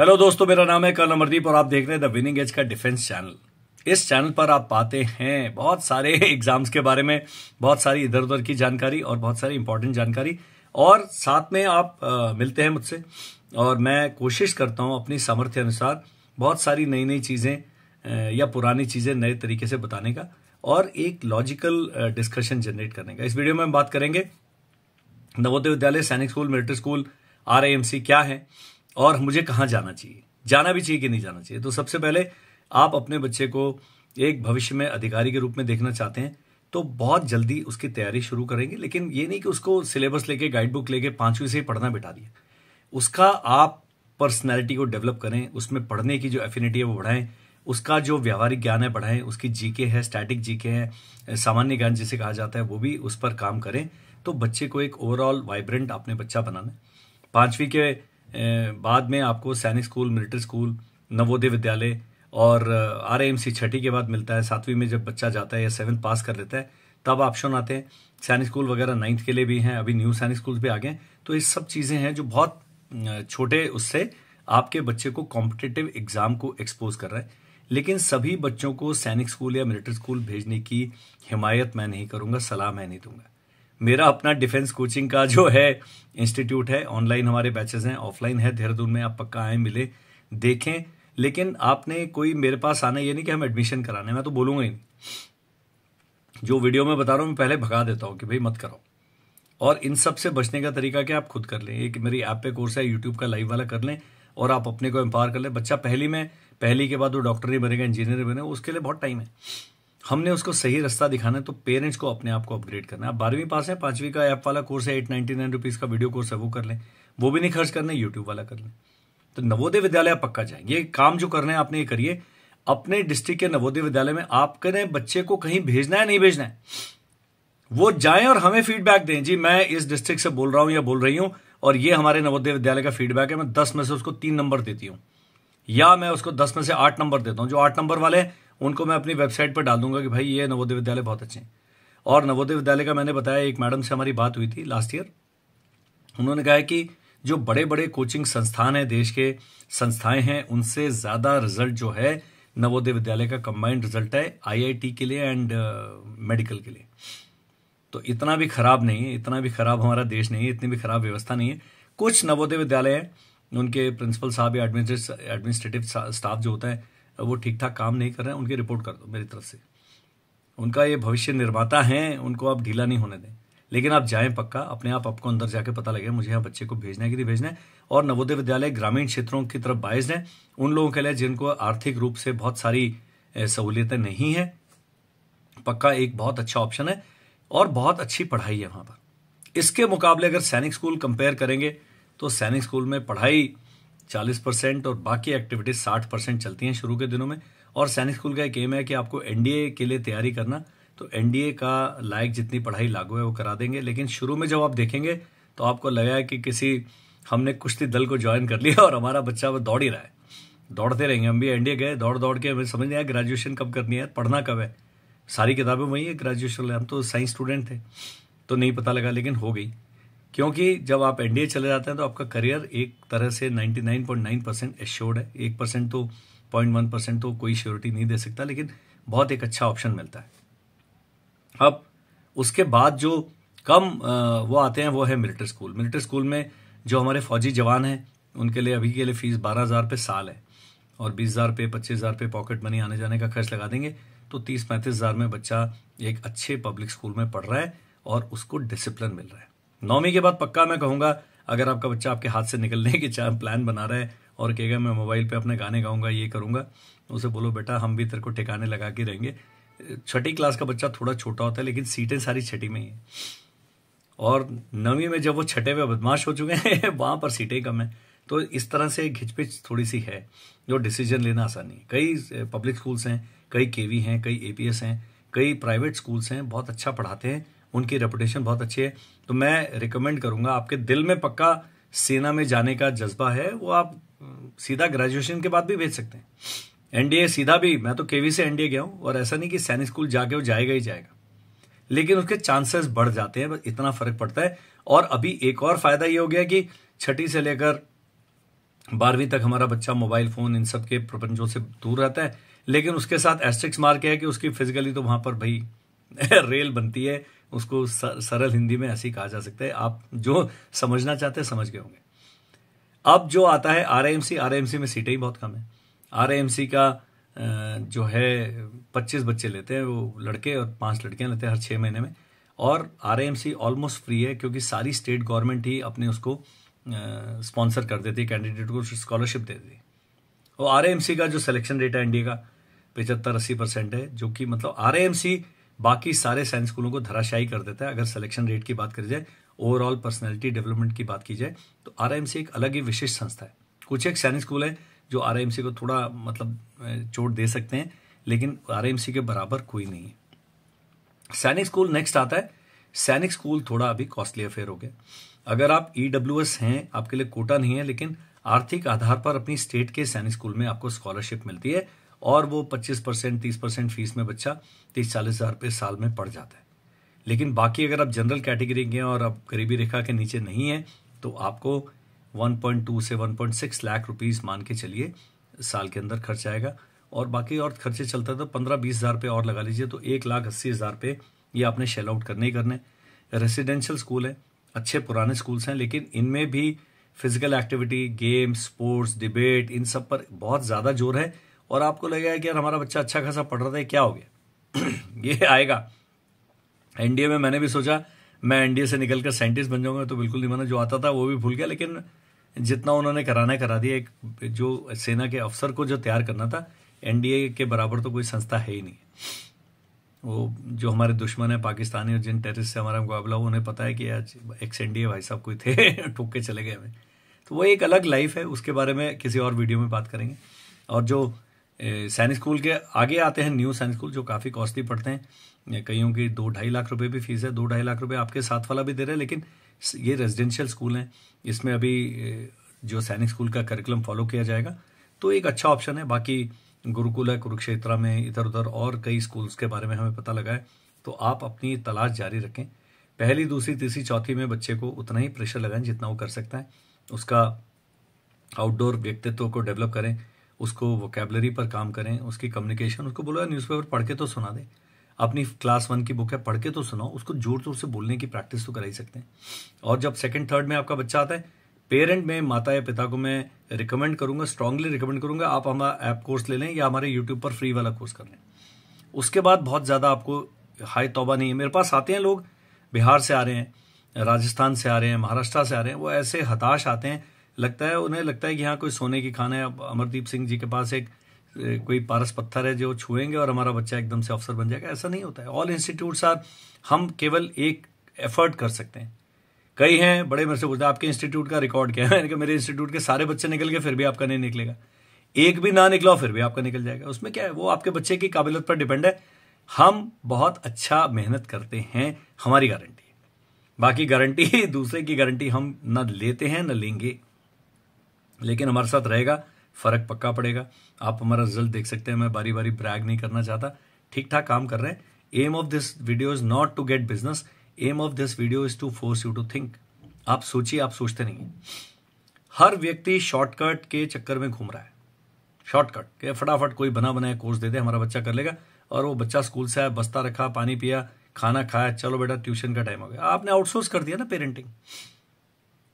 Hello दोस्तों मेरा नाम है कर्ण अमरदीप और आप देख रहे हैं द विनिंग एज का डिफेंस चैनल इस चैनल पर आप पाते हैं बहुत सारे एग्जाम्स के बारे में बहुत सारी इधर उधर की जानकारी और बहुत सारी इंपॉर्टेंट जानकारी और साथ में आप आ, मिलते हैं मुझसे और मैं कोशिश करता हूं अपनी सामर्थ्य अनुसार बहुत सारी नई नई चीज़ें या पुरानी चीज़ें नए तरीके से बताने का और एक लॉजिकल डिस्कशन जनरेट करने का इस वीडियो में हम बात करेंगे नवोदय विद्यालय सैनिक स्कूल मिलिट्री स्कूल आर क्या है और मुझे कहाँ जाना चाहिए जाना भी चाहिए कि नहीं जाना चाहिए तो सबसे पहले आप अपने बच्चे को एक भविष्य में अधिकारी के रूप में देखना चाहते हैं तो बहुत जल्दी उसकी तैयारी शुरू करेंगे लेकिन ये नहीं कि उसको सिलेबस लेके गाइड बुक लेके पांचवी से ही पढ़ना बिठा दिया उसका आप पर्सनैलिटी को डेवलप करें उसमें पढ़ने की जो एफिनिटी है वो बढ़ाएं उसका जो व्यवहारिक ज्ञान है बढ़ाएं उसकी जीके है स्टैटिक जीके है सामान्य ज्ञान जिसे कहा जाता है वो भी उस पर काम करें तो बच्चे को एक ओवरऑल वाइब्रेंट आपने बच्चा बनाना पांचवी के बाद में आपको सैनिक स्कूल मिलिट्री स्कूल नवोदय विद्यालय और आर एम सी छठी के बाद मिलता है सातवीं में जब बच्चा जाता है या सेवन्थ पास कर लेता है तब ऑप्शन आते हैं सैनिक स्कूल वगैरह नाइन्थ के लिए भी हैं अभी न्यू सैनिक स्कूल भी आ गए तो ये सब चीज़ें हैं जो बहुत छोटे उससे आपके बच्चे को कॉम्पिटेटिव एग्जाम को एक्सपोज कर रहा है लेकिन सभी बच्चों को सैनिक स्कूल या मिलिट्री स्कूल भेजने की हिमायत मैं नहीं करूँगा सलाह मैं नहीं दूंगा मेरा अपना डिफेंस कोचिंग का जो है इंस्टीट्यूट है ऑनलाइन हमारे बैचेस हैं ऑफलाइन है देहरादून में आप पक्का आए मिले देखें लेकिन आपने कोई मेरे पास आना ये नहीं कि हम एडमिशन कराने मैं तो बोलूंगा ही नहीं जो वीडियो में बता रहा हूँ मैं पहले भगा देता हूँ कि भाई मत कराओ और इन सब से बचने का तरीका क्या आप खुद कर लें एक मेरी ऐप पे कोर्स है यूट्यूब का लाइव वाला कर लें और आप अपने को एम्पावर कर लें बच्चा पहली में पहली के बाद वो डॉक्टर ही बनेगा इंजीनियर बनेगा उसके लिए बहुत टाइम है हमने उसको सही रास्ता दिखाना है तो पेरेंट्स को अपने आप को अपग्रेड करना है आप बारहवीं पास है पांचवी का ऐप वाला कोर्स है एट नाइनटी नाइन रुपीज का वीडियो कोर्स है वो कर लें वो भी नहीं खर्च करना यूट्यूब वाला कर लें तो नवोदय विद्यालय आप पक्का जाए ये काम जो करना है आपने ये करिए अपने डिस्ट्रिक्ट के नवोदय विद्यालय में आपके बच्चे को कहीं भेजना है नहीं भेजना है वो जाए और हमें फीडबैक दें जी मैं इस डिस्ट्रिक्ट से बोल रहा हूं या बोल रही हूं और ये हमारे नवोदय विद्यालय का फीडबैक है मैं दस में से उसको तीन नंबर देती हूँ या मैं उसको दस में से आठ नंबर देता हूँ जो आठ नंबर वाले हैं उनको मैं अपनी वेबसाइट पर डाल दूंगा कि भाई ये नवोदय विद्यालय बहुत अच्छे हैं और नवोदय विद्यालय का मैंने बताया एक मैडम से हमारी बात हुई थी लास्ट ईयर उन्होंने कहा कि जो बड़े बड़े कोचिंग संस्थान हैं देश के संस्थाएं हैं उनसे ज़्यादा रिजल्ट जो है नवोदय विद्यालय का कंबाइंड रिजल्ट है आईआईटी के लिए एंड मेडिकल uh, के लिए तो इतना भी खराब नहीं है इतना भी खराब हमारा देश नहीं है इतनी भी खराब व्यवस्था नहीं है कुछ नवोदय विद्यालय हैं उनके प्रिंसिपल साहब या एडमिनिस्ट्रेटिव स्टाफ जो होता है वो ठीक ठाक काम नहीं कर रहे हैं उनकी रिपोर्ट कर दो मेरी तरफ से उनका ये भविष्य निर्माता हैं उनको आप ढीला नहीं होने दें लेकिन आप जाएं पक्का अपने आप आपको अंदर जाके पता लगे मुझे यहाँ बच्चे को भेजना है कि नहीं भेजना है और नवोदय विद्यालय ग्रामीण क्षेत्रों की तरफ बायस हैं उन लोगों के लिए जिनको आर्थिक रूप से बहुत सारी सहूलियतें नहीं है पक्का एक बहुत अच्छा ऑप्शन है और बहुत अच्छी पढ़ाई है वहां पर इसके मुकाबले अगर सैनिक स्कूल कंपेयर करेंगे तो सैनिक स्कूल में पढ़ाई चालीस परसेंट और बाकी एक्टिविटीज साठ परसेंट चलती हैं शुरू के दिनों में और सैनिक स्कूल का एक एम है कि आपको एनडीए के लिए तैयारी करना तो एनडीए का लायक जितनी पढ़ाई लागू है वो करा देंगे लेकिन शुरू में जब आप देखेंगे तो आपको लगा कि किसी हमने कुश्ती दल को ज्वाइन कर लिया और हमारा बच्चा वो दौड़ ही रहा है दौड़ते रहेंगे हम भी एनडीए गए दौड़ दौड़ के हमें समझ नहीं आया ग्रेजुएशन कब करनी है पढ़ना कब है सारी किताबें वही है ग्रेजुएशन हम तो साइंस स्टूडेंट थे तो नहीं पता लगा लेकिन हो गई क्योंकि जब आप एनडीए चले जाते हैं तो आपका करियर एक तरह से 99.9 परसेंट एश्योर्ड है एक परसेंट तो पॉइंट वन परसेंट तो कोई श्योरिटी नहीं दे सकता लेकिन बहुत एक अच्छा ऑप्शन मिलता है अब उसके बाद जो कम वो आते हैं वो है मिलिट्री स्कूल मिलिट्री स्कूल में जो हमारे फौजी जवान हैं उनके लिए अभी के लिए फीस बारह हज़ार पे साल है और बीस हज़ार पे पच्चीस हज़ार पे पॉकेट मनी आने जाने का खर्च लगा देंगे तो तीस पैंतीस हज़ार में बच्चा एक अच्छे पब्लिक स्कूल में पढ़ रहा है और उसको डिसिप्लिन मिल रहा है नौवीं के बाद पक्का मैं कहूंगा अगर आपका बच्चा आपके हाथ से निकलने की चार प्लान बना रहा है और कहेगा मैं मोबाइल पे अपने गाने गाऊंगा ये करूंगा तो उसे बोलो बेटा हम भी तेरे को ठिकाने लगा के रहेंगे छठी क्लास का बच्चा थोड़ा छोटा होता है लेकिन सीटें सारी छठी में ही है और नवीं में जब वो छठे में बदमाश हो चुके हैं वहां पर सीटें कम है तो इस तरह से घिचपिच थोड़ी सी है जो डिसीजन लेना आसानी है कई पब्लिक स्कूल्स हैं कई केवी हैं कई एपीएस हैं कई प्राइवेट स्कूल्स हैं बहुत अच्छा पढ़ाते हैं उनकी रेपुटेशन बहुत अच्छी है तो मैं रिकमेंड करूंगा आपके दिल में पक्का सेना में जाने का जज्बा है वो आप सीधा ग्रेजुएशन के बाद भी भेज सकते हैं एनडीए सीधा भी मैं तो केवी से एनडीए गया हूँ और ऐसा नहीं कि सैनिक स्कूल जाके वो जाएगा ही जाएगा लेकिन उसके चांसेस बढ़ जाते हैं बस इतना फर्क पड़ता है और अभी एक और फायदा ये हो गया कि छठी से लेकर बारहवीं तक हमारा बच्चा मोबाइल फोन इन सब के प्रपंचों से दूर रहता है लेकिन उसके साथ एस्ट्रिक्स मार्क है कि उसकी फिजिकली तो वहां पर भाई रेल बनती है उसको सरल हिंदी में ऐसे कहा जा सकता है आप जो समझना चाहते हैं समझ गए होंगे अब जो आता है आरएमसी आरएमसी में सीटें ही बहुत कम है आरएमसी का जो है पच्चीस बच्चे लेते हैं वो लड़के और पांच लड़कियां लेते हैं हर छः महीने में और आरएमसी ऑलमोस्ट फ्री है क्योंकि सारी स्टेट गवर्नमेंट ही अपने उसको स्पॉन्सर कर देती है कैंडिडेट को स्कॉलरशिप दे देती है और आर का जो सिलेक्शन रेट है इंडिया का पचहत्तर अस्सी परसेंट है जो कि मतलब आर बाकी सारे साइंस स्कूलों को धराशायी कर देता है अगर सिलेक्शन रेट की बात करी जाए ओवरऑल पर्सनैलिटी डेवलपमेंट की बात की जाए तो आर एक अलग ही विशिष्ट संस्था है कुछ एक सैनिक स्कूल है जो आर को थोड़ा मतलब चोट दे सकते हैं लेकिन आर के बराबर कोई नहीं है सैनिक स्कूल नेक्स्ट आता है सैनिक स्कूल थोड़ा अभी कॉस्टली अफेयर हो गया अगर आप ई e हैं आपके लिए कोटा नहीं है लेकिन आर्थिक आधार पर अपनी स्टेट के सैनिक स्कूल में आपको स्कॉलरशिप मिलती है और वो 25 परसेंट तीस परसेंट फीस में बच्चा तीस चालीस हज़ार रुपये साल में पड़ जाता है लेकिन बाकी अगर आप जनरल कैटेगरी के हैं और आप गरीबी रेखा के नीचे नहीं हैं तो आपको 1.2 से 1.6 लाख रुपीस मान के चलिए साल के अंदर खर्च आएगा और बाकी और खर्चे चलता तो पंद्रह बीस हज़ार और लगा लीजिए तो एक लाख अस्सी हज़ार ये आपने शेल आउट करने ही करने रेसिडेंशियल स्कूल है अच्छे पुराने स्कूल्स हैं लेकिन इनमें भी physical activity games sports debate इन सब पर बहुत ज़्यादा जोर है और आपको लगेगा कि यार हमारा बच्चा अच्छा खासा पढ़ रहा था क्या हो गया ये आएगा एनडीए में मैंने भी सोचा मैं एनडीए से निकल कर साइंटिस्ट बन जाऊंगा तो बिल्कुल नहीं माना जो आता था वो भी भूल गया लेकिन जितना उन्होंने कराना करा दिया एक जो सेना के अफसर को जो तैयार करना था एनडीए के बराबर तो कोई संस्था है ही नहीं वो जो हमारे दुश्मन है पाकिस्तानी और जिन टेरिस्ट से हमारा मुकाबला उन्हें पता है कि आज एक्स एनडीए भाई साहब कोई थे ठोक के चले गए हमें तो वो एक अलग लाइफ है उसके बारे में किसी और वीडियो में बात करेंगे और जो सैनिक स्कूल के आगे आते हैं न्यू सैनिक स्कूल जो काफ़ी कॉस्टली पड़ते हैं कईयों की दो ढाई लाख रुपए भी फीस है दो ढाई लाख रुपए आपके साथ वाला भी दे रहे हैं लेकिन ये रेजिडेंशियल स्कूल हैं इसमें अभी जो सैनिक स्कूल का करिकुलम फॉलो किया जाएगा तो एक अच्छा ऑप्शन है बाकी गुरुकुल है कुरुक्षेत्रा में इधर उधर और कई स्कूल्स के बारे में हमें पता लगा है तो आप अपनी तलाश जारी रखें पहली दूसरी तीसरी चौथी में बच्चे को उतना ही प्रेशर लगाएं जितना वो कर सकता है उसका आउटडोर व्यक्तित्व को डेवलप करें उसको वोकेबलरी पर काम करें उसकी कम्युनिकेशन उसको बोलो न्यूज़पेपर पढ़ के तो सुना दे अपनी क्लास वन की बुक है पढ़ के तो सुनाओ उसको जोर जोर से बोलने की प्रैक्टिस तो करा ही सकते हैं और जब सेकंड थर्ड में आपका बच्चा आता है पेरेंट में माता या पिता को मैं रिकमेंड करूंगा स्ट्रांगली रिकमेंड करूंगा आप हमारा ऐप कोर्स ले लें या हमारे यूट्यूब पर फ्री वाला कोर्स कर लें उसके बाद बहुत ज़्यादा आपको हाई तोबा नहीं है मेरे पास आते हैं लोग बिहार से आ रहे हैं राजस्थान से आ रहे हैं महाराष्ट्र से आ रहे हैं वो ऐसे हताश आते हैं लगता है उन्हें लगता है कि हाँ कोई सोने की खान है अमरदीप सिंह जी के पास एक कोई पारस पत्थर है जो छुएंगे और हमारा बच्चा एकदम से अफसर बन जाएगा ऐसा नहीं होता है ऑल इंस्टीट्यूट आर हम केवल एक एफर्ट कर सकते हैं कई हैं बड़े मेरे से पूछते आपके इंस्टीट्यूट का रिकॉर्ड क्या है मैंने कहा मेरे इंस्टीट्यूट के सारे बच्चे निकल गए फिर भी आपका नहीं निकलेगा एक भी ना निकला फिर भी आपका निकल जाएगा उसमें क्या है वो आपके बच्चे की काबिलियत पर डिपेंड है हम बहुत अच्छा मेहनत करते हैं हमारी गारंटी बाकी गारंटी दूसरे की गारंटी हम ना लेते हैं ना लेंगे लेकिन हमारे साथ रहेगा फ़र्क पक्का पड़ेगा आप हमारा रिजल्ट देख सकते हैं मैं बारी बारी ब्रैग नहीं करना चाहता ठीक ठाक काम कर रहे हैं aim of this video is not to get business aim of this video is to force you to think आप सोचिए आप सोचते नहीं हर व्यक्ति शॉर्टकट के चक्कर में घूम रहा है शॉर्टकट के फटाफट कोई बना बनाया कोर्स दे दे हमारा बच्चा कर लेगा और वो बच्चा स्कूल से आया बस्ता रखा पानी पिया खाना खाया चलो बेटा ट्यूशन का टाइम हो गया आपने आउटसोर्स कर दिया ना पेरेंटिंग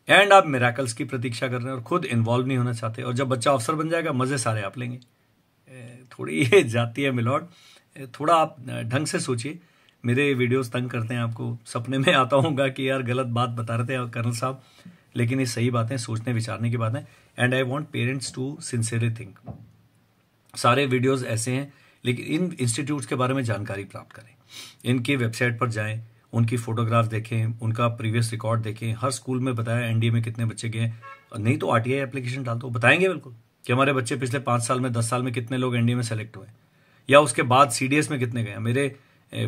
एंड आप मेराकल्स की प्रतीक्षा कर रहे हैं और खुद इन्वॉल्व नहीं होना चाहते और जब बच्चा अफसर बन जाएगा मज़े सारे आप लेंगे थोड़ी ये जाती है मिलॉट थोड़ा आप ढंग से सोचिए मेरे वीडियोस तंग करते हैं आपको सपने में आता होगा कि यार गलत बात बता रहे थे कर्नल साहब लेकिन ये सही बातें सोचने विचारने की बातें and I want parents to sincerely think सारे वीडियोज़ ऐसे हैं लेकिन इन इंस्टीट्यूट के बारे में जानकारी प्राप्त करें इनकी वेबसाइट पर जाएं उनकी फोटोग्राफ देखें उनका प्रीवियस रिकॉर्ड देखें हर स्कूल में बताया एनडीए में कितने बच्चे गए नहीं तो आरटीआई एप्लीकेशन डाल दो बताएंगे बिल्कुल कि हमारे बच्चे पिछले पांच साल में दस साल में कितने लोग एनडीए में सेलेक्ट हुए या उसके बाद सीडीएस में कितने गए मेरे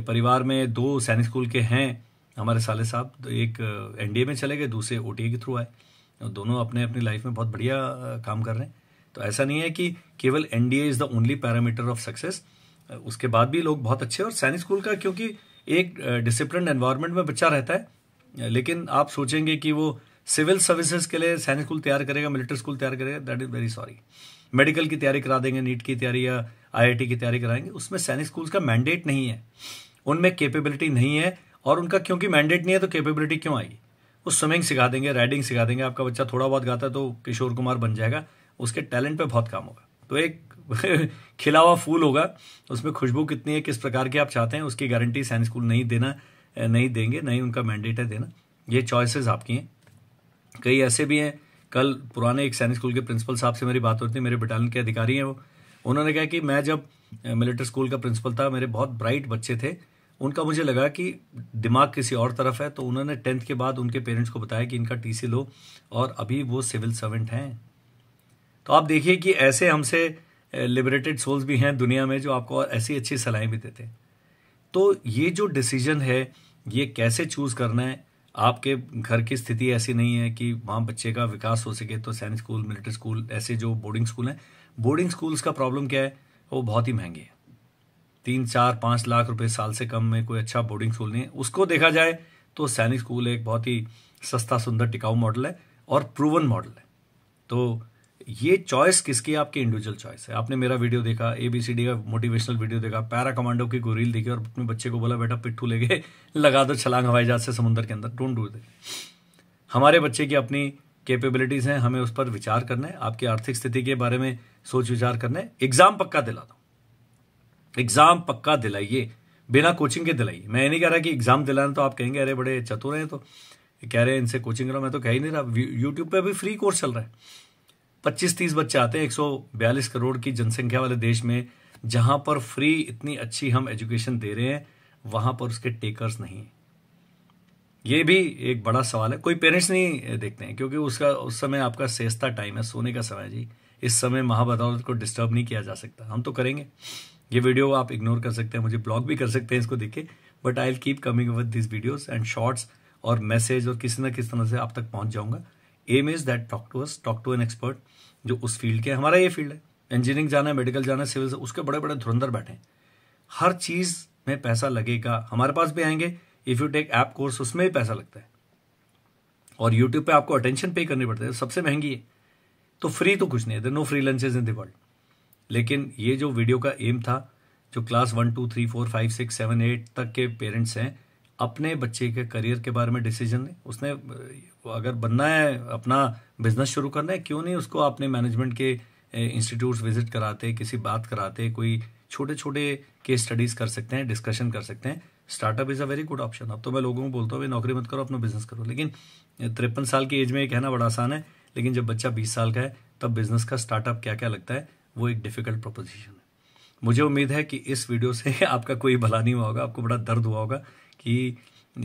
परिवार में दो सैनिक स्कूल के हैं हमारे साले साहब तो एक एनडीए में चले गए दूसरे ओटीए के थ्रू आए दोनों अपने अपनी लाइफ में बहुत बढ़िया काम कर रहे हैं तो ऐसा नहीं है कि केवल NDA is the only parameter of success उसके बाद भी लोग बहुत अच्छे और सैनिक स्कूल का क्योंकि एक डिसिप्लिन एनवायरनमेंट में बच्चा रहता है लेकिन आप सोचेंगे कि वो सिविल सर्विसेज के लिए सैनिक स्कूल तैयार करेगा मिलिट्री स्कूल तैयार करेगा that is very sorry medical की तैयारी करा देंगे नीट की तैयारी या आईआईटी की तैयारी कराएंगे उसमें सैनिक स्कूल्स का मैंडेट नहीं है उनमें कैपेबिलिटी नहीं है और उनका क्योंकि मैंडेट नहीं है तो कैपेबिलिटी क्यों आएगी वो स्विमिंग सिखा देंगे राइडिंग सिखा देंगे आपका बच्चा थोड़ा बहुत गाता है तो किशोर कुमार बन जाएगा उसके टैलेंट पे बहुत काम होगा तो एक खिला हुआ फूल होगा उसमें खुशबू कितनी है किस प्रकार की आप चाहते हैं उसकी गारंटी साइंस स्कूल नहीं देना नहीं देंगे नहीं उनका मैंडेट है देना ये चॉइसेस आपकी हैं कई ऐसे भी हैं कल पुराने एक सैनिक स्कूल के प्रिंसिपल साहब से मेरी बात होती थी मेरे बटालियन के अधिकारी हैं वो उन्होंने कहा कि मैं जब मिलिट्री स्कूल का प्रिंसिपल था मेरे बहुत ब्राइट बच्चे थे उनका मुझे लगा कि दिमाग किसी और तरफ है तो उन्होंने टेंथ के बाद उनके पेरेंट्स को बताया कि इनका टी लो और अभी वो सिविल सर्वेंट हैं तो आप देखिए कि ऐसे हमसे लिबरेटेड सोल्स भी हैं दुनिया में जो आपको ऐसी अच्छी सलाहें भी देते हैं तो ये जो डिसीजन है ये कैसे चूज़ करना है आपके घर की स्थिति ऐसी नहीं है कि वहाँ बच्चे का विकास हो सके तो सैनिक स्कूल मिलिट्री स्कूल ऐसे जो बोर्डिंग स्कूल हैं बोर्डिंग स्कूल्स का प्रॉब्लम क्या है वो बहुत ही महंगे हैं तीन चार पाँच लाख रुपए साल से कम में कोई अच्छा बोर्डिंग स्कूल नहीं है उसको देखा जाए तो सैनिक स्कूल एक बहुत ही सस्ता सुंदर टिकाऊ मॉडल है और प्रूवन मॉडल है तो ये चॉइस किसकी आपकी इंडिविजुअल चॉइस है आपने मेरा वीडियो देखा एबीसीडी का मोटिवेशनल वीडियो देखा पैरा कमांडो की गोरील देखी और अपने बच्चे को बोला बेटा पिट्ठू लेके लगा दो छलांग हवाई जहाज से समुद्र के अंदर डोंट डू दे हमारे बच्चे की अपनी कैपेबिलिटीज हैं हमें उस पर विचार करने आपकी आर्थिक स्थिति के बारे में सोच विचार करने एग्जाम पक्का दिला दो एग्जाम पक्का दिलाइए बिना कोचिंग के दिलाइए मैं ये नहीं कह रहा कि एग्जाम दिलाना तो आप कहेंगे अरे बड़े चतुर हैं तो कह रहे हैं इनसे कोचिंग रहा मैं तो कह ही नहीं रहा यूट्यूब पर भी फ्री कोर्स चल रहा है पच्चीस तीस बच्चे आते हैं एक करोड़ की जनसंख्या वाले देश में जहां पर फ्री इतनी अच्छी हम एजुकेशन दे रहे हैं वहां पर उसके टेकर्स नहीं ये भी एक बड़ा सवाल है कोई पेरेंट्स नहीं देखते हैं क्योंकि उसका उस समय आपका सेस्ता टाइम है सोने का समय जी इस समय महाबदौलत को डिस्टर्ब नहीं किया जा सकता हम तो करेंगे ये वीडियो आप इग्नोर कर सकते हैं मुझे ब्लॉग भी कर सकते हैं इसको देख के but I keep coming with this videos and shorts और मैसेज और किसी ना किस तरह से आप तक पहुंच जाऊंगा aim is that talk to us talk to an expert जो उस फील्ड के हमारा ये फील्ड है इंजीनियरिंग जाना है मेडिकल जाना है सिविल उसके बड़े बड़े धुरंधर बैठे हैं हर चीज में पैसा लगेगा हमारे पास भी आएंगे if you take app course उसमें भी पैसा लगता है और यूट्यूब पे आपको अटेंशन पे करनी पड़ती है सबसे महंगी है तो फ्री तो कुछ नहीं है no free lunches in world लेकिन ये जो वीडियो का एम था जो class one two three four five six seven eight तक के पेरेंट्स हैं अपने बच्चे के करियर के बारे में डिसीजन उसने अगर बनना है अपना बिजनेस शुरू करना है क्यों नहीं उसको अपने मैनेजमेंट के इंस्टीट्यूट विजिट कराते किसी बात कराते कोई छोटे छोटे केस स्टडीज कर सकते हैं डिस्कशन कर सकते हैं startup is a very good option अब तो मैं लोगों को बोलता हूँ भाई नौकरी मत करो अपना बिजनेस करो लेकिन तिरपन साल की एज में कहना बड़ा आसान है लेकिन जब बच्चा बीस साल का है तब बिजनेस का स्टार्टअप क्या क्या लगता है वो एक डिफिकल्ट प्रोपोजिशन है मुझे उम्मीद है कि इस वीडियो से आपका कोई भला नहीं हुआ होगा आपको बड़ा दर्द हुआ होगा कि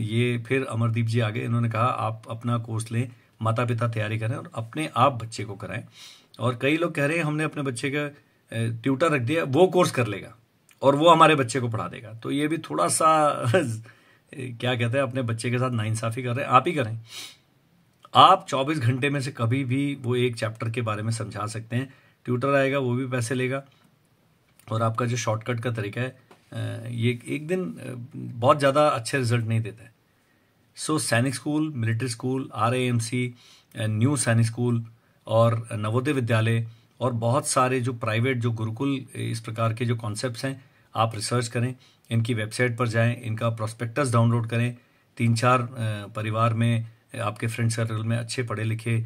ये फिर अमरदीप जी आगे इन्होंने कहा आप अपना कोर्स लें माता पिता तैयारी करें और अपने आप बच्चे को कराएं और कई लोग कह रहे हैं हमने अपने बच्चे का ट्यूटर रख दिया वो कोर्स कर लेगा और वो हमारे बच्चे को पढ़ा देगा तो ये भी थोड़ा सा क्या कहते हैं अपने बच्चे के साथ नाइंसाफ़ी कर रहे हैं आप ही करें आप 24 घंटे में से कभी भी वो एक चैप्टर के बारे में समझा सकते हैं ट्यूटर आएगा वो भी पैसे लेगा और आपका जो शॉर्टकट का तरीका है ये एक दिन बहुत ज़्यादा अच्छे रिजल्ट नहीं देता है so Sainik school military school are new Sainik school और नवोदय विद्यालय और बहुत सारे जो प्राइवेट जो गुरुकुल इस प्रकार के जो कॉन्सेप्ट हैं आप रिसर्च करें इनकी वेबसाइट पर जाएं इनका प्रोस्पेक्टस डाउनलोड करें तीन चार परिवार में आपके फ्रेंड सर्कल में अच्छे पढ़े लिखे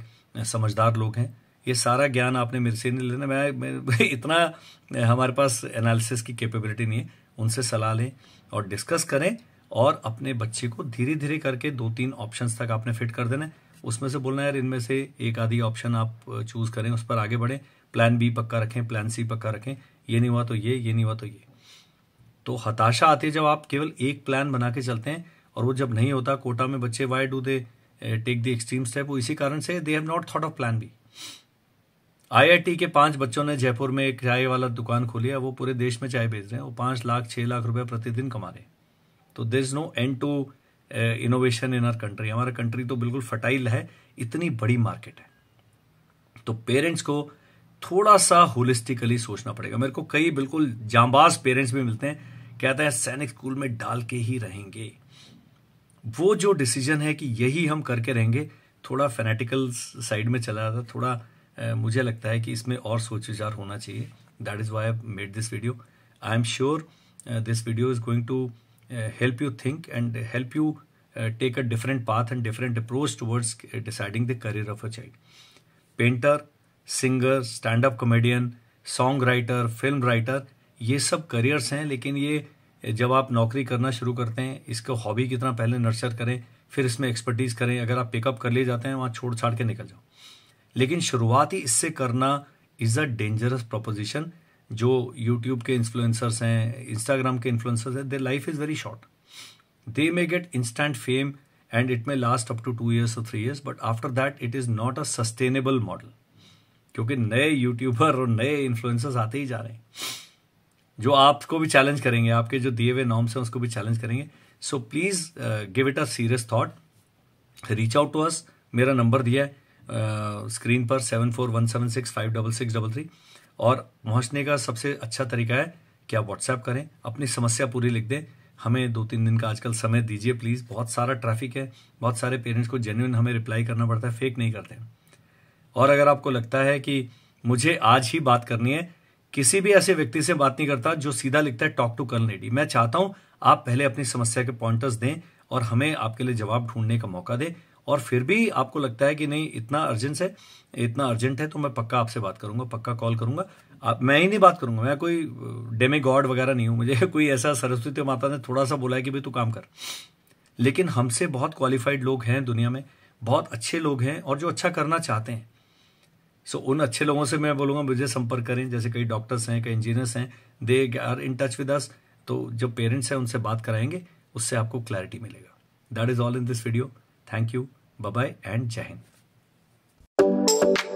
समझदार लोग हैं ये सारा ज्ञान आपने मेरे से नहीं लेना मैं, मैं इतना हमारे पास एनालिसिस की कैपेबिलिटी नहीं है उनसे सलाह लें और डिस्कस करें और अपने बच्चे को धीरे धीरे करके दो तीन ऑप्शंस तक आपने फिट कर देना उसमें से बोलना यार इनमें से एक आधी ऑप्शन आप चूज करें उस पर आगे बढ़ें प्लान बी पक्का रखें प्लान सी पक्का रखें ये नहीं हुआ तो ये ये नहीं हुआ तो ये तो हताशा आती है जब आप केवल एक प्लान बना के चलते हैं और वो जब नहीं होता कोटा में बच्चे why do they take the extreme step वो इसी कारण से they have not thought of plan B IIT के पांच बच्चों ने जयपुर में एक चाय वाला दुकान खोली है वो पूरे देश में चाय बेच रहे हैं वो पांच लाख छह लाख रुपए प्रतिदिन कमा रहे हैं तो there is no end to innovation in our country हमारा कंट्री तो बिल्कुल फर्टाइल है इतनी बड़ी मार्केट है तो पेरेंट्स को थोड़ा सा होलिस्टिकली सोचना पड़ेगा मेरे को कई बिल्कुल जांबाज पेरेंट्स भी मिलते हैं कहते हैं सैनिक स्कूल में डाल के ही रहेंगे वो जो डिसीजन है कि यही हम करके रहेंगे थोड़ा फेनेटिकल साइड में चला जाता थोड़ा मुझे लगता है कि इसमें और सोच विचार होना चाहिए that is why I made this video I am sure this video is going to help you think and help you take a different path and different approach towards deciding the career of a child painter singer stand up comedian song writer film writer ये सब careers हैं लेकिन ये जब आप नौकरी करना शुरू करते हैं इसको हॉबी कितना पहले नर्चर करें फिर इसमें एक्सपर्टीज़ करें अगर आप पिकअप कर लिए जाते हैं वहाँ छोड़ छाड़ के निकल जाओ लेकिन शुरुआत ही इससे करना इज़ अ डेंजरस प्रोपोजिशन जो यूट्यूब के इन्फ्लुएंसर्स हैं इंस्टाग्राम के इन्फ्लुएंसर्स हैं their life is very short they may get instant fame and it may last up to two years और three years but after that it is not a sustainable model क्योंकि नए YouTuber और नए influencers आते ही जा रहे हैं जो आपको भी चैलेंज करेंगे आपके जो दिए हुए नॉर्म्स हैं उसको भी चैलेंज करेंगे so please give it a serious thought reach out to us मेरा नंबर दिया है स्क्रीन पर seven four one seven six five double six double three और पहुंचने का सबसे अच्छा तरीका है कि आप व्हाट्सएप करें अपनी समस्या पूरी लिख दें हमें दो तीन दिन का आजकल समय दीजिए प्लीज़ बहुत सारा ट्रैफिक है बहुत सारे पेरेंट्स को जेन्यून हमें रिप्लाई करना पड़ता है फेक नहीं करते और अगर आपको लगता है कि मुझे आज ही बात करनी है किसी भी ऐसे व्यक्ति से बात नहीं करता जो सीधा लिखता है टॉक टू कर्न लेडी मैं चाहता हूं आप पहले अपनी समस्या के पॉइंटर्स दें और हमें आपके लिए जवाब ढूंढने का मौका दें और फिर भी आपको लगता है कि नहीं इतना अर्जेंट है इतना अर्जेंट है तो मैं पक्का आपसे बात करूंगा पक्का कॉल करूंगा आप मैं ही नहीं बात करूंगा मैं कोई डेमे uh, गॉड वगैरह नहीं हूं मुझे कोई ऐसा सरस्वती माता ने थोड़ा सा बोला है कि भाई तू काम कर लेकिन हमसे बहुत क्वालिफाइड लोग हैं दुनिया में बहुत अच्छे लोग हैं और जो अच्छा करना चाहते हैं सो उन अच्छे लोगों से मैं बोलूंगा मुझे संपर्क करें जैसे कई डॉक्टर्स हैं कई इंजीनियर्स हैं they are in touch with us तो जो पेरेंट्स हैं उनसे बात कराएंगे उससे आपको क्लैरिटी मिलेगा that is all in this video thank you Bye bye and Jai Hind.